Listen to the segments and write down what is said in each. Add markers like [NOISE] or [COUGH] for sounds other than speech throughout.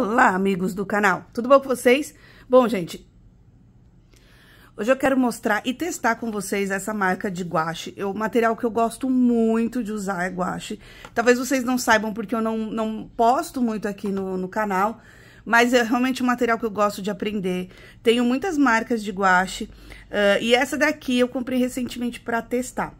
Olá, amigos do canal, tudo bom com vocês? Bom, gente, hoje eu quero mostrar e testar com vocês essa marca de guache. É o material que eu gosto muito de usar é guache. Talvez vocês não saibam porque eu não, não posto muito aqui no, no canal, mas é realmente um material que eu gosto de aprender. Tenho muitas marcas de guache uh, e essa daqui eu comprei recentemente para testar.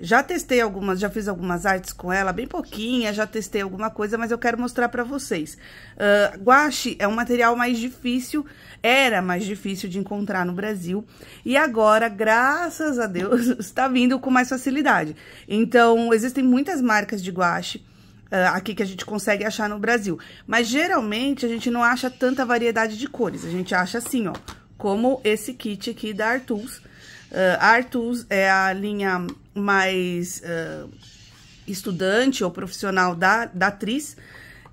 Já testei algumas, já fiz algumas artes com ela, bem pouquinha, já testei alguma coisa, mas eu quero mostrar pra vocês. Uh, guache é um material mais difícil, era mais difícil de encontrar no Brasil, e agora, graças a Deus, [LAUGHS] está vindo com mais facilidade. Então, existem muitas marcas de guache, ah, aqui que a gente consegue achar no Brasil. Mas geralmente a gente não acha tanta variedade de cores. A gente acha assim, ó, como esse kit aqui da Artus. Uh, Artus é a linha mais uh, estudante ou profissional da, da atriz.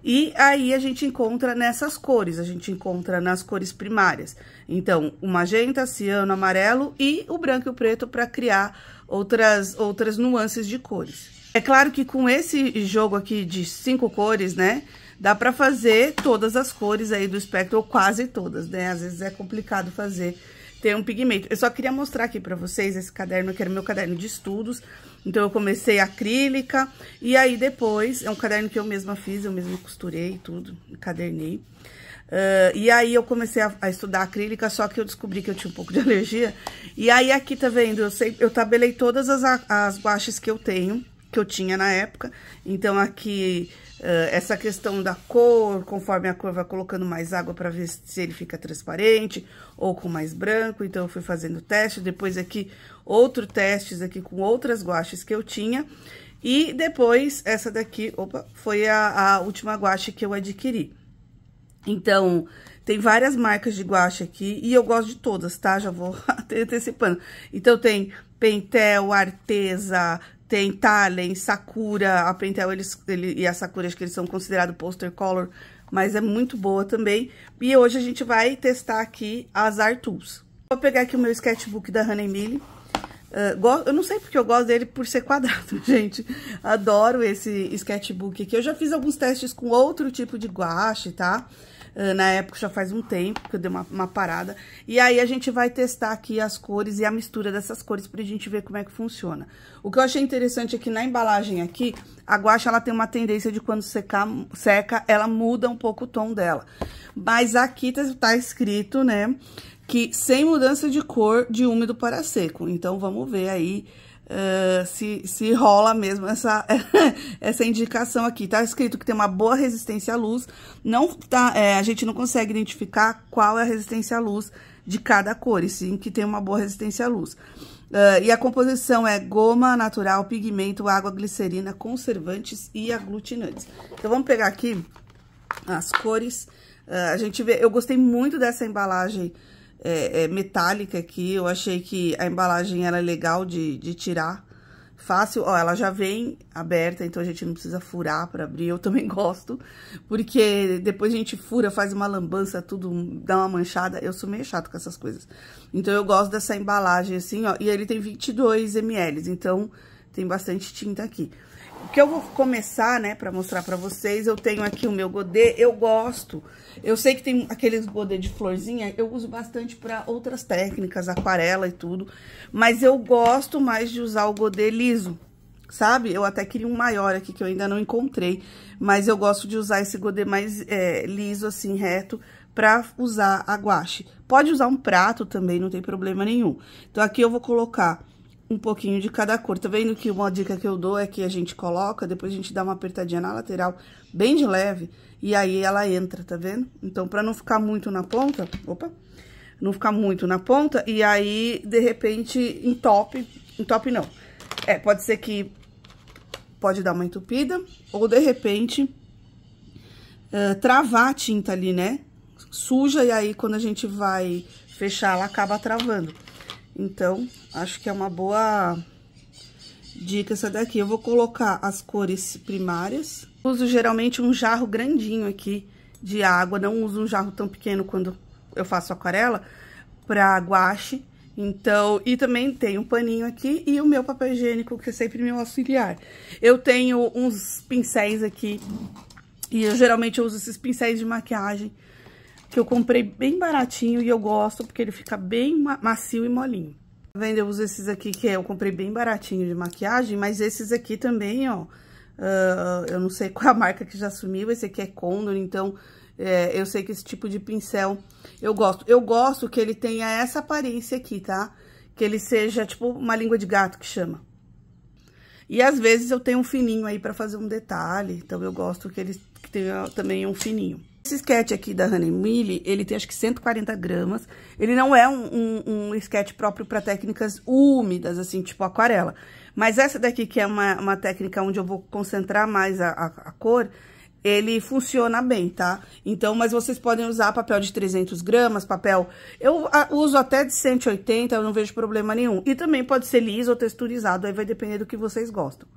E aí a gente encontra nessas cores, a gente encontra nas cores primárias. Então, o magenta, ciano, amarelo e o branco e o preto para criar outras, outras nuances de cores. É claro que com esse jogo aqui de cinco cores, né, dá para fazer todas as cores aí do espectro, ou quase todas, né? Às vezes é complicado fazer tem um pigmento. Eu só queria mostrar aqui pra vocês esse caderno, que era meu caderno de estudos. Então, eu comecei acrílica, e aí depois, é um caderno que eu mesma fiz, eu mesma costurei tudo, encadernei. Uh, e aí, eu comecei a, a, estudar acrílica, só que eu descobri que eu tinha um pouco de [LAUGHS] alergia. E aí, aqui, tá vendo? Eu, sei, eu tabelei todas as, as guaches que eu tenho que eu tinha na época. Então aqui eh, essa questão da cor, conforme a cor vai colocando mais água para ver se ele fica transparente ou com mais branco. Então eu fui fazendo teste, depois aqui outro testes aqui com outras guaches que eu tinha. E depois essa daqui, opa, foi a, a última guache que eu adquiri. Então, tem várias marcas de guache aqui e eu gosto de todas, tá? Já vou [LAUGHS] antecipando. Então, tem Pentel, Arteza, tem Talen, Sakura, a Pentel eles, ele, e a Sakura, acho que eles são considerados poster color, mas é muito boa também. E hoje a gente vai testar aqui as Art Tools. Vou pegar aqui o meu sketchbook da Hannah Emily. Uh, eu não sei porque eu gosto dele por ser quadrado, [LAUGHS] gente. Adoro esse sketchbook aqui. Eu já fiz alguns testes com outro tipo de guache, tá? Tá? Ah, na época já faz um tempo que eu dei uma, uma, parada. E aí a gente vai testar aqui as cores e a mistura dessas cores pra gente ver como é que funciona. O que eu achei interessante é que na embalagem aqui, a guache ela tem uma tendência de quando secar, seca, ela muda um pouco o tom dela. Mas aqui tá, tá escrito, né, que sem mudança de cor de úmido para seco. Então, vamos ver aí uh, se, se rola mesmo essa, [LAUGHS] essa indicação aqui. Tá escrito que tem uma boa resistência à luz. Não tá, é, a gente não consegue identificar qual é a resistência à luz de cada cor, e sim que tem uma boa resistência à luz. Uh, e a composição é goma natural, pigmento, água, glicerina, conservantes e aglutinantes. Então, vamos pegar aqui as cores. Uh, a gente vê, eu gostei muito dessa embalagem é, é, metálica aqui. Eu achei que a embalagem era legal de, de tirar. Fácil, ó, ela já vem aberta, então a gente não precisa furar para abrir. Eu também [LAUGHS] gosto, porque depois a gente fura, faz uma lambança, tudo dá uma manchada. Eu sou meio chato com essas coisas. Então eu gosto dessa embalagem assim, ó. E ele tem 22 ml, então tem bastante tinta aqui. O que eu vou começar, né, pra mostrar pra vocês, eu tenho aqui o meu godê, eu gosto. Eu sei que tem aqueles godê de florzinha, eu uso bastante pra outras técnicas, aquarela e tudo. Mas eu gosto mais de usar o godê liso, sabe? Eu até queria um maior aqui, que eu ainda não encontrei. Mas eu gosto de usar esse godê mais é, liso, assim, reto, pra usar a guache. Pode usar um prato também, não tem problema nenhum. Então, aqui eu vou colocar um pouquinho de cada cor. Tá vendo que uma dica que eu dou é que a gente coloca, depois a gente dá uma apertadinha na lateral, bem de leve, e aí ela entra, tá vendo? Então, pra não ficar muito na ponta, opa, não ficar muito na ponta, e aí, de repente, entope, entope não. É, pode ser que pode dar uma entupida, ou de repente, uh, travar a tinta ali, né? Suja, e aí, quando a gente vai fechar, ela acaba travando. Então, acho que é uma boa dica essa daqui. Eu vou colocar as cores primárias. Uso geralmente um jarro grandinho aqui de água, não uso um jarro tão pequeno quando eu faço aquarela para guache. Então, e também tem um paninho aqui e o meu papel higiênico, que é sempre meu auxiliar. Eu tenho uns pincéis aqui, e eu geralmente uso esses pincéis de maquiagem que eu comprei bem baratinho e eu gosto, porque ele fica bem macio e molinho. Tá vendo? Eu uso esses aqui que é, eu comprei bem baratinho de maquiagem, mas esses aqui também, ó, uh, eu não sei qual a marca que já sumiu, esse aqui é Condor, então é, eu sei que esse tipo de pincel eu gosto. Eu gosto que ele tenha essa aparência aqui, tá? Que ele seja, tipo, uma língua de gato que chama. E às vezes eu tenho um fininho aí pra fazer um detalhe, então eu gosto que ele tenha também um fininho. Esse esquete aqui da Honey Millie, ele tem acho que 140 gramas. Ele não é um, um, um esquete próprio para técnicas úmidas, assim, tipo aquarela. Mas essa daqui, que é uma, uma técnica onde eu vou concentrar mais a, a, a cor, ele funciona bem, tá? Então, mas vocês podem usar papel de 300 gramas, papel... Eu uso até de 180, eu não vejo problema nenhum. E também pode ser liso ou texturizado, aí vai depender do que vocês gostam.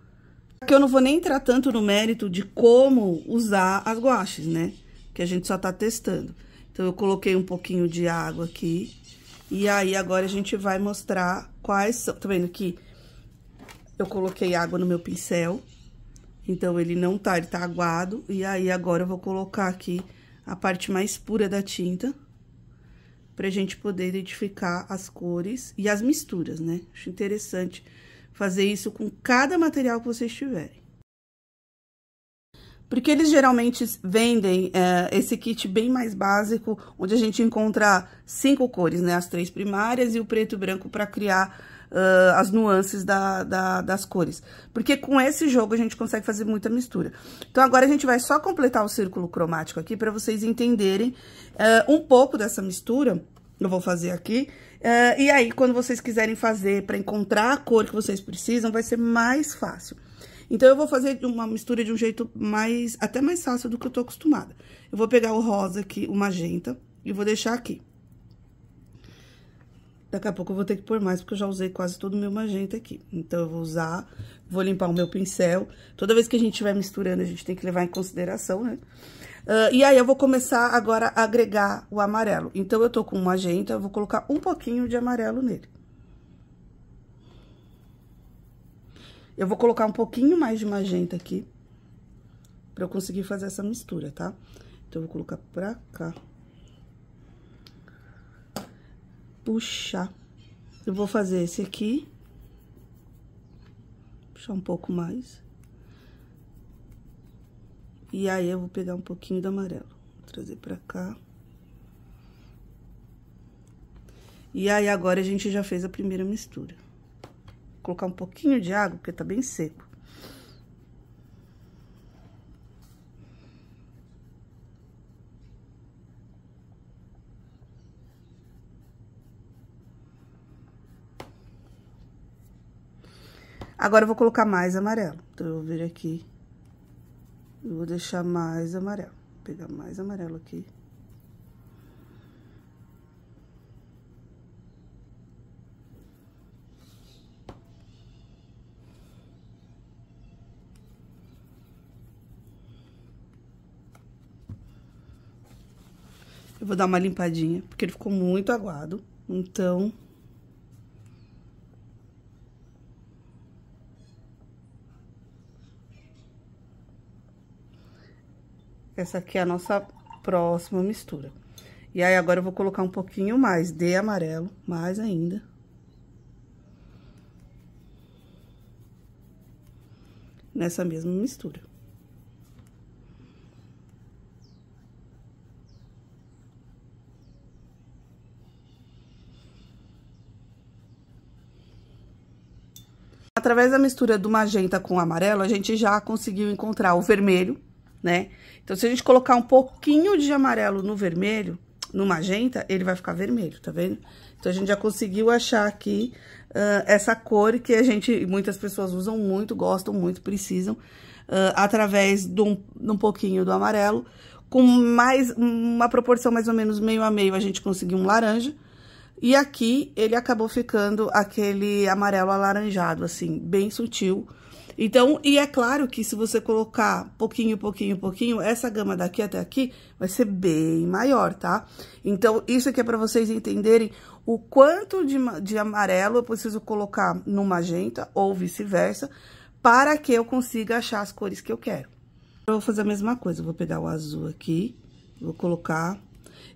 Aqui eu não vou nem entrar tanto no mérito de como usar as guaches, né? que a gente só tá testando. Então, eu coloquei um pouquinho de água aqui. E aí, agora a gente vai mostrar quais são... Tá vendo aqui. eu coloquei água no meu pincel. Então, ele não tá, ele tá aguado. E aí, agora eu vou colocar aqui a parte mais pura da tinta. Pra gente poder identificar as cores e as misturas, né? Acho interessante fazer isso com cada material que vocês tiverem. Porque eles geralmente vendem é, esse kit bem mais básico, onde a gente encontra cinco cores, né? As três primárias e o preto e branco para criar uh, as nuances da, da, das cores. Porque com esse jogo a gente consegue fazer muita mistura. Então, agora a gente vai só completar o círculo cromático aqui para vocês entenderem uh, um pouco dessa mistura. Eu vou fazer aqui. Uh, e aí, quando vocês quiserem fazer para encontrar a cor que vocês precisam, vai ser mais fácil. Então, eu vou fazer uma mistura de um jeito mais, até mais fácil do que eu tô acostumada. Eu vou pegar o rosa aqui, o magenta, e vou deixar aqui. Daqui a pouco eu vou ter que pôr mais, porque eu já usei quase todo o meu magenta aqui. Então, eu vou usar, vou limpar o meu pincel. Toda vez que a gente estiver misturando, a gente tem que levar em consideração, né? Uh, e aí, eu vou começar agora a agregar o amarelo. Então, eu tô com o magenta, eu vou colocar um pouquinho de amarelo nele. Eu vou colocar um pouquinho mais de magenta aqui, pra eu conseguir fazer essa mistura, tá? Então, eu vou colocar pra cá. Puxar. Eu vou fazer esse aqui. Puxar um pouco mais. E aí, eu vou pegar um pouquinho do amarelo. Vou trazer pra cá. E aí, agora, a gente já fez a primeira mistura colocar um pouquinho de água, porque tá bem seco. Agora, eu vou colocar mais amarelo. Então, eu vou vir aqui e vou deixar mais amarelo. Vou pegar mais amarelo aqui. Eu vou dar uma limpadinha, porque ele ficou muito aguado. Então... Essa aqui é a nossa próxima mistura. E aí, agora eu vou colocar um pouquinho mais de amarelo, mais ainda. Nessa mesma mistura. através da mistura do magenta com o amarelo, a gente já conseguiu encontrar o vermelho, né? Então, se a gente colocar um pouquinho de amarelo no vermelho, no magenta, ele vai ficar vermelho, tá vendo? Então, a gente já conseguiu achar aqui uh, essa cor que a gente, muitas pessoas usam muito, gostam muito, precisam, uh, através de um, de um pouquinho do amarelo. Com mais, uma proporção mais ou menos meio a meio, a gente conseguiu um laranja. E aqui ele acabou ficando aquele amarelo alaranjado, assim, bem sutil. Então, e é claro que se você colocar pouquinho, pouquinho, pouquinho, essa gama daqui até aqui vai ser bem maior, tá? Então, isso aqui é para vocês entenderem o quanto de, de amarelo eu preciso colocar no magenta ou vice-versa, para que eu consiga achar as cores que eu quero. Eu vou fazer a mesma coisa, vou pegar o azul aqui, vou colocar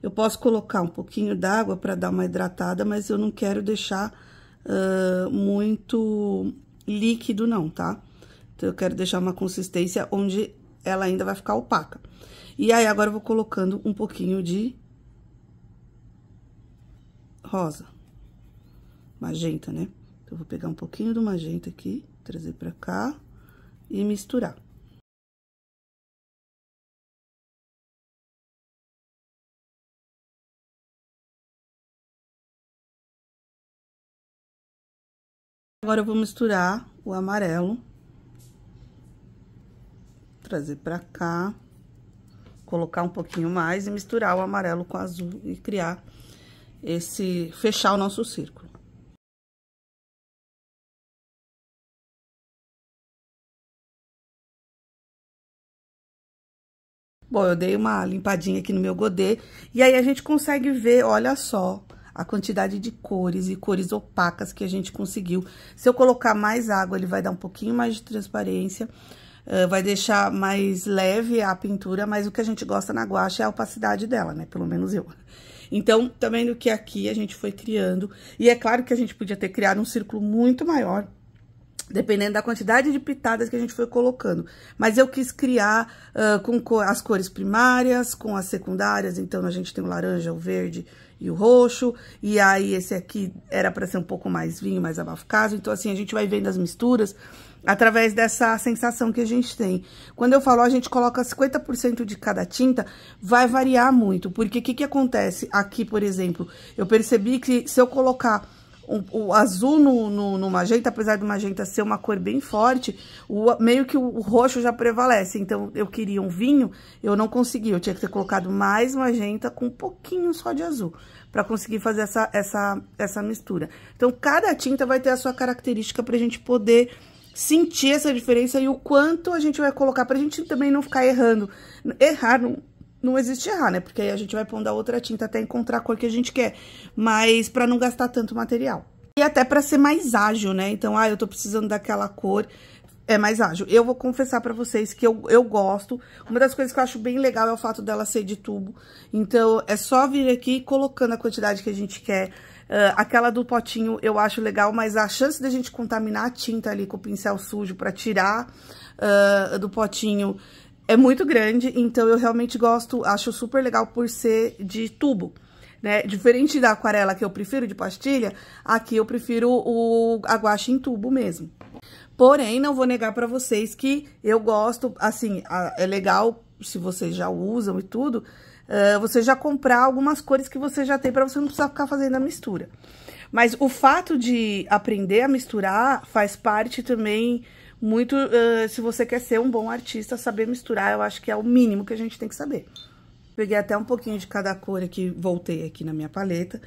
eu posso colocar um pouquinho d'água para dar uma hidratada, mas eu não quero deixar uh, muito líquido não, tá? Então, eu quero deixar uma consistência onde ela ainda vai ficar opaca. E aí, agora eu vou colocando um pouquinho de rosa. Magenta, né? Então, eu vou pegar um pouquinho do magenta aqui, trazer para cá e misturar. Agora, eu vou misturar o amarelo. Trazer pra cá. Colocar um pouquinho mais e misturar o amarelo com o azul e criar esse... Fechar o nosso círculo. Bom, eu dei uma limpadinha aqui no meu godê. E aí, a gente consegue ver, olha só a quantidade de cores e cores opacas que a gente conseguiu. Se eu colocar mais água, ele vai dar um pouquinho mais de transparência, eh, vai deixar mais leve a pintura, mas o que a gente gosta na guache é a opacidade dela, né? Pelo menos eu. Então, também do que aqui a gente foi criando, e é claro que a gente podia ter criado um círculo muito maior, dependendo da quantidade de pitadas que a gente foi colocando. Mas eu quis criar uh, com as cores primárias, com as secundárias, então a gente tem o laranja, o verde, e o roxo, e aí esse aqui era para ser um pouco mais vinho, mais abafado, então assim, a gente vai vendo as misturas através dessa sensação que a gente tem. Quando eu falo, a gente coloca 50% de cada tinta, vai variar muito, porque o que, que acontece aqui, por exemplo, eu percebi que se eu colocar o, o azul no, no, no, magenta, apesar do magenta ser uma cor bem forte, o, meio que o, o, roxo já prevalece. Então, eu queria um vinho, eu não consegui. Eu tinha que ter colocado mais magenta com um pouquinho só de azul, para conseguir fazer essa, essa, essa mistura. Então, cada tinta vai ter a sua característica para a gente poder sentir essa diferença e o quanto a gente vai colocar, para a gente também não ficar errando. Errar não não existe errar, né? Porque aí a gente vai pondo a outra tinta até encontrar a cor que a gente quer. Mas para não gastar tanto material. E até para ser mais ágil, né? Então, ah, eu tô precisando daquela cor, é mais ágil. Eu vou confessar para vocês que eu, eu gosto. Uma das coisas que eu acho bem legal é o fato dela ser de tubo. Então, é só vir aqui colocando a quantidade que a gente quer. Uh, aquela do potinho eu acho legal, mas a chance da gente contaminar a tinta ali com o pincel sujo para tirar uh, do potinho é muito grande, então eu realmente gosto, acho super legal por ser de tubo. Né? Diferente da aquarela que eu prefiro de pastilha, aqui eu prefiro o aguache em tubo mesmo. Porém, não vou negar para vocês que eu gosto, assim, é legal se vocês já usam e tudo, eh, você já comprar algumas cores que você já tem para você não precisar ficar fazendo a mistura. Mas o fato de aprender a misturar faz parte também muito, uh, se você quer ser um bom artista, saber misturar, eu acho que é o mínimo que a gente tem que saber. Peguei até um pouquinho de cada cor aqui, voltei aqui na minha paleta.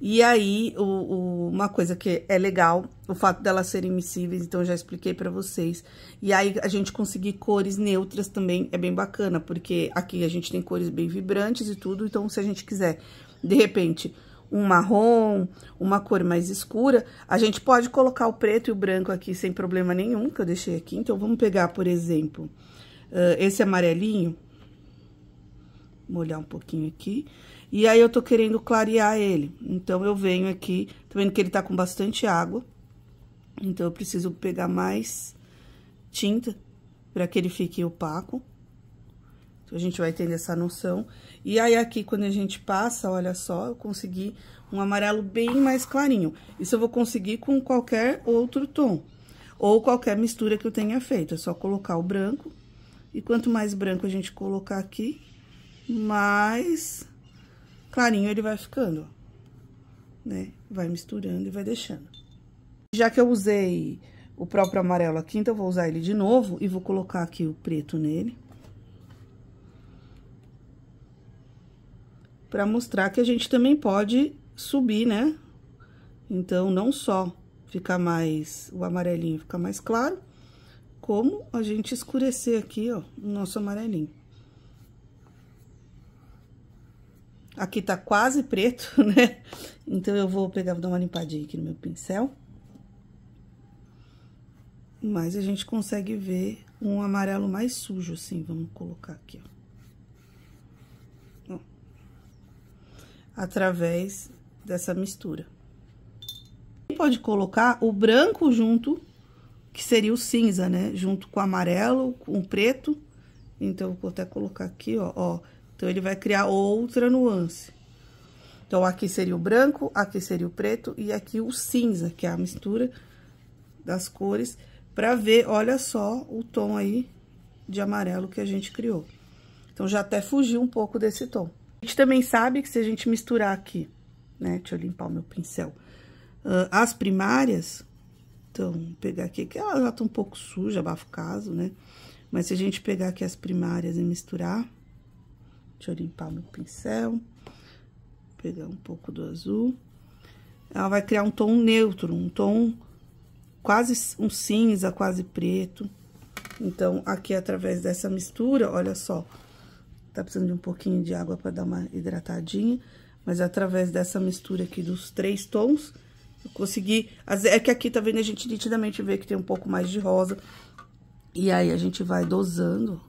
E aí, o, o, uma coisa que é legal, o fato delas serem miscíveis, então já expliquei para vocês. E aí, a gente conseguir cores neutras também é bem bacana, porque aqui a gente tem cores bem vibrantes e tudo, então se a gente quiser, de repente, um marrom, uma cor mais escura, a gente pode colocar o preto e o branco aqui sem problema nenhum, que eu deixei aqui. Então, vamos pegar, por exemplo, uh, esse amarelinho, molhar um pouquinho aqui, e aí eu tô querendo clarear ele. Então, eu venho aqui, tô tá vendo que ele tá com bastante água, então eu preciso pegar mais tinta para que ele fique opaco a gente vai tendo essa noção. E aí, aqui, quando a gente passa, olha só, eu consegui um amarelo bem mais clarinho. Isso eu vou conseguir com qualquer outro tom, ou qualquer mistura que eu tenha feito. É só colocar o branco, e quanto mais branco a gente colocar aqui, mais clarinho ele vai ficando, né? Vai misturando e vai deixando. Já que eu usei o próprio amarelo aqui, então eu vou usar ele de novo e vou colocar aqui o preto nele. para mostrar que a gente também pode subir, né? Então, não só ficar mais, o amarelinho ficar mais claro, como a gente escurecer aqui, ó, o nosso amarelinho. Aqui tá quase preto, [LAUGHS] né? Então, eu vou pegar, vou dar uma limpadinha aqui no meu pincel. Mas a gente consegue ver um amarelo mais sujo, assim, vamos colocar aqui, ó. através dessa mistura. E pode colocar o branco junto, que seria o cinza, né? Junto com o amarelo, com o preto. Então, vou até colocar aqui, ó, ó. Então, ele vai criar outra nuance. Então, aqui seria o branco, aqui seria o preto e aqui o cinza, que é a mistura das cores, pra ver, olha só, o tom aí de amarelo que a gente criou. Então, já até fugiu um pouco desse tom. A gente também sabe que se a gente misturar aqui, né? Deixa eu limpar o meu pincel. Uh, as primárias, então, pegar aqui, que ela já tá um pouco suja, abafo caso, né? Mas se a gente pegar aqui as primárias e misturar, deixa eu limpar o meu pincel, pegar um pouco do azul. Ela vai criar um tom neutro, um tom quase um cinza, quase preto. Então, aqui através dessa mistura, olha só, tá precisando de um pouquinho de água para dar uma hidratadinha, mas é através dessa mistura aqui dos três tons, eu consegui... É que aqui, tá vendo, a gente nitidamente vê que tem um pouco mais de rosa, e aí a gente vai dosando,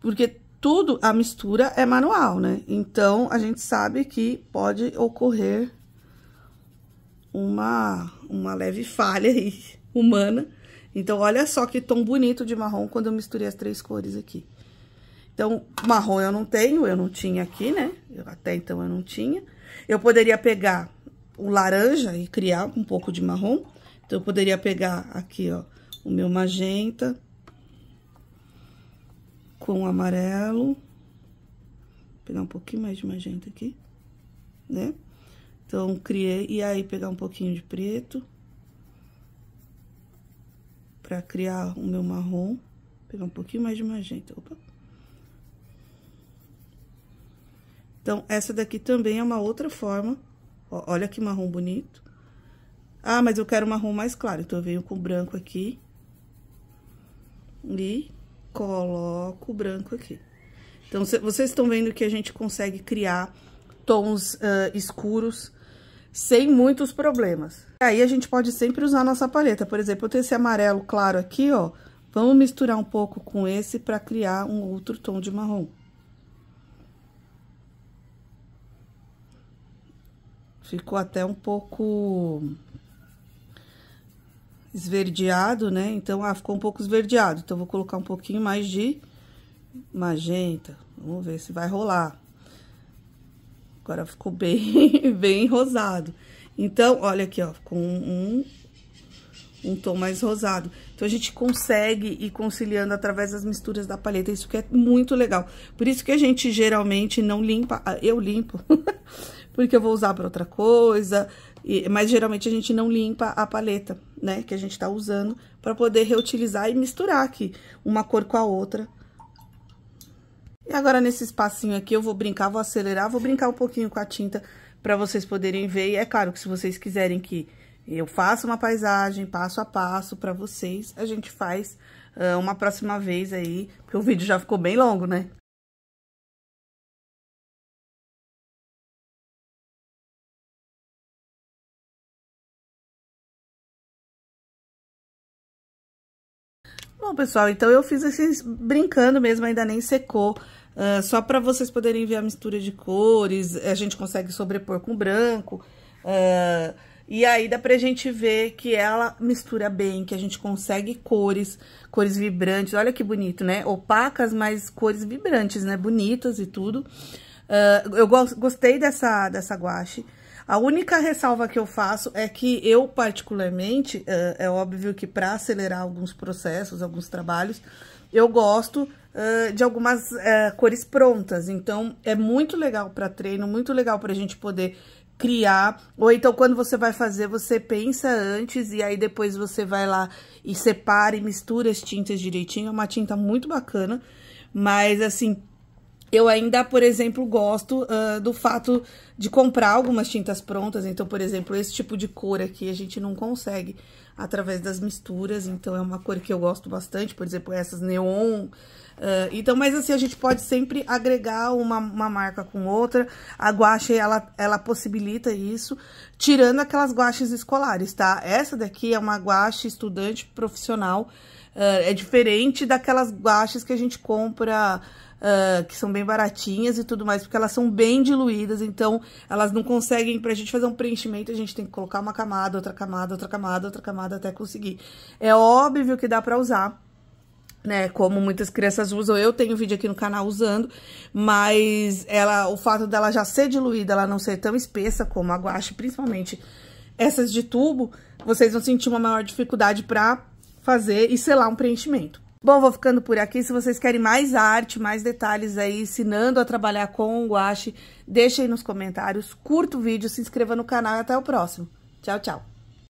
porque tudo, a mistura é manual, né? Então, a gente sabe que pode ocorrer uma, uma leve falha aí, [LAUGHS] humana. Então, olha só que tom bonito de marrom quando eu misturei as três cores aqui. Então, marrom eu não tenho, eu não tinha aqui, né? Eu, até então eu não tinha. Eu poderia pegar o laranja e criar um pouco de marrom. Então, eu poderia pegar aqui, ó, o meu magenta com o amarelo. Vou pegar um pouquinho mais de magenta aqui, né? Então, criei, e aí pegar um pouquinho de preto para criar o meu marrom. Pegar um pouquinho mais de magenta, opa. Então, essa daqui também é uma outra forma. Ó, olha que marrom bonito. Ah, mas eu quero marrom mais claro, então eu venho com branco aqui. E coloco o branco aqui. Então, vocês estão vendo que a gente consegue criar tons uh, escuros sem muitos problemas. Aí, a gente pode sempre usar nossa paleta. Por exemplo, eu tenho esse amarelo claro aqui, ó. Vamos misturar um pouco com esse para criar um outro tom de marrom. Ficou até um pouco esverdeado, né? Então, ah, ficou um pouco esverdeado. Então, vou colocar um pouquinho mais de magenta. Vamos ver se vai rolar. Agora ficou bem, [LAUGHS] bem rosado. Então, olha aqui, ó, com um, um tom mais rosado. Então, a gente consegue ir conciliando através das misturas da paleta. Isso que é muito legal. Por isso que a gente geralmente não limpa... Ah, eu limpo... [LAUGHS] porque eu vou usar para outra coisa. E, mas geralmente a gente não limpa a paleta, né? Que a gente tá usando para poder reutilizar e misturar aqui uma cor com a outra. E agora nesse espacinho aqui eu vou brincar, vou acelerar, vou brincar um pouquinho com a tinta para vocês poderem ver. E é claro que se vocês quiserem que eu faça uma paisagem passo a passo para vocês, a gente faz uh, uma próxima vez aí, porque o vídeo já ficou bem longo, né? bom, pessoal, então eu fiz esses brincando mesmo, ainda nem secou. Uh, só para vocês poderem ver a mistura de cores, a gente consegue sobrepor com branco. Uh, e aí dá pra gente ver que ela mistura bem, que a gente consegue cores, cores vibrantes. Olha que bonito, né? Opacas, mas cores vibrantes, né? Bonitas e tudo. Uh, eu go gostei dessa, dessa guache. A única ressalva que eu faço é que eu, particularmente, é, é óbvio que para acelerar alguns processos, alguns trabalhos, eu gosto é, de algumas é, cores prontas. Então, é muito legal para treino, muito legal para a gente poder criar. Ou então, quando você vai fazer, você pensa antes e aí depois você vai lá e separa e mistura as tintas direitinho. É uma tinta muito bacana, mas assim, eu ainda, por exemplo, gosto uh, do fato de comprar algumas tintas prontas. Então, por exemplo, esse tipo de cor aqui a gente não consegue através das misturas. Então, é uma cor que eu gosto bastante. Por exemplo, essas neon. Uh, então, mas assim, a gente pode sempre agregar uma, uma marca com outra. A guache, ela, ela possibilita isso, tirando aquelas guaches escolares, tá? Essa daqui é uma guache estudante profissional. Uh, é diferente daquelas guaches que a gente compra uh, que são bem baratinhas e tudo mais, porque elas são bem diluídas, então elas não conseguem, pra gente fazer um preenchimento, a gente tem que colocar uma camada, outra camada, outra camada, outra camada, até conseguir. É óbvio que dá pra usar, né, como muitas crianças usam, eu tenho vídeo aqui no canal usando, mas ela, o fato dela já ser diluída, ela não ser tão espessa como a guache, principalmente essas de tubo, vocês vão sentir uma maior dificuldade para fazer e selar um preenchimento. Bom, vou ficando por aqui. Se vocês querem mais arte, mais detalhes aí, ensinando a trabalhar com o guache, deixa aí nos comentários, curta o vídeo, se inscreva no canal e até o próximo. Tchau, tchau!